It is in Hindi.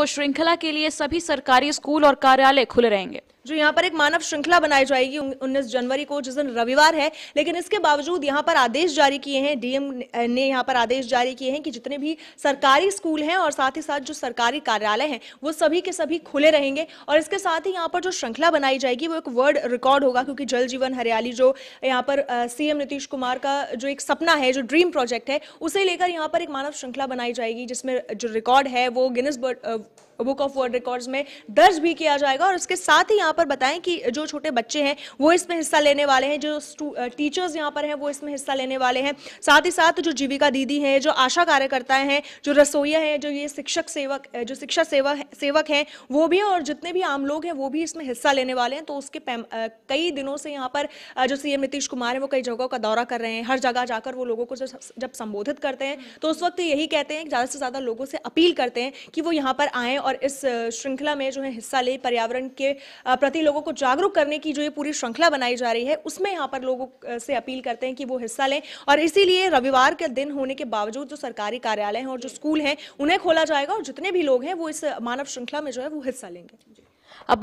को श्रृंखला के लिए सभी सरकारी स्कूल और कार्यालय खुले रहेंगे जो यहाँ पर एक मानव श्रृंखला बनाई जाएगी 19 जनवरी को जिस दिन रविवार है लेकिन इसके बावजूद यहाँ पर आदेश जारी किए हैं डीएम ने यहाँ पर आदेश जारी किए हैं कि जितने भी सरकारी स्कूल हैं और साथ ही साथ जो सरकारी कार्यालय हैं वो सभी के सभी खुले रहेंगे और इसके साथ ही यहाँ पर जो श्रृंखला बनाई जाएगी वो एक वर्ल्ड रिकॉर्ड होगा क्योंकि जल जीवन हरियाली जो यहाँ पर सीएम नीतीश कुमार का जो एक सपना है जो ड्रीम प्रोजेक्ट है उसे लेकर यहाँ पर एक मानव श्रृंखला बनाई जाएगी जिसमें जो रिकॉर्ड है वो Guinness Book of World Records में दर्ज भी किया जाएगा और इसके साथ ही यहाँ पर बताएं कि जो छोटे बच्चे हैं वो इसमें हिस्सा लेने वाले हैं जो टीचर्स यहाँ पर हैं वो इसमें हिस्सा लेने वाले हैं साथ ही साथ जो जीविका दीदी हैं जो आशा कार्यकर्ताएं हैं जो रसोईया हैं जो ये शिक्षक सेवक जो शिक्षा सेवक सेवक हैं वो भी और जितने भी आम लोग हैं वो भी इसमें हिस्सा लेने वाले हैं तो उसके कई दिनों से यहाँ पर जो सी नीतीश कुमार हैं वो कई जगहों का दौरा कर रहे हैं हर जगह जाकर वो लोगों को जब संबोधित करते हैं तो उस वक्त यही कहते हैं ज़्यादा से ज़्यादा लोगों से अपील करते हैं कि वो यहाँ पर आएँ और और इस श्रृंखला में जो है हिस्सा ले पर्यावरण के प्रति लोगों को जागरूक करने की जो ये पूरी श्रृंखला बनाई जा रही है उसमें यहाँ पर लोगों से अपील करते हैं कि वो हिस्सा लें और इसीलिए रविवार के दिन होने के बावजूद जो सरकारी कार्यालय हैं और जो स्कूल हैं उन्हें खोला जाएगा और जितने भी लोग हैं वो इस मानव श्रृंखला में जो है वो हिस्सा लेंगे अब